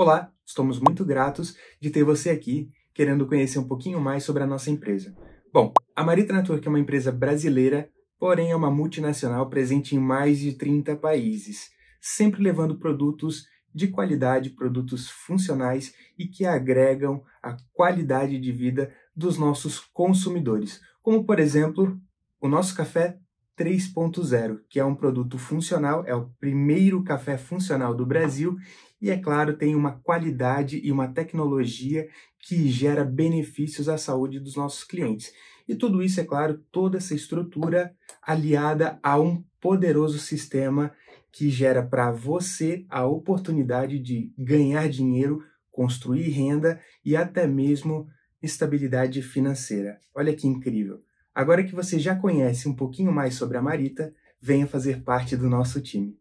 Olá, estamos muito gratos de ter você aqui querendo conhecer um pouquinho mais sobre a nossa empresa. Bom, a Marita Network é uma empresa brasileira, porém é uma multinacional presente em mais de 30 países, sempre levando produtos de qualidade, produtos funcionais e que agregam a qualidade de vida dos nossos consumidores, como por exemplo o nosso café 3.0, que é um produto funcional, é o primeiro café funcional do Brasil e, é claro, tem uma qualidade e uma tecnologia que gera benefícios à saúde dos nossos clientes. E tudo isso, é claro, toda essa estrutura aliada a um poderoso sistema que gera para você a oportunidade de ganhar dinheiro, construir renda e até mesmo estabilidade financeira. Olha que incrível! Agora que você já conhece um pouquinho mais sobre a Marita, venha fazer parte do nosso time.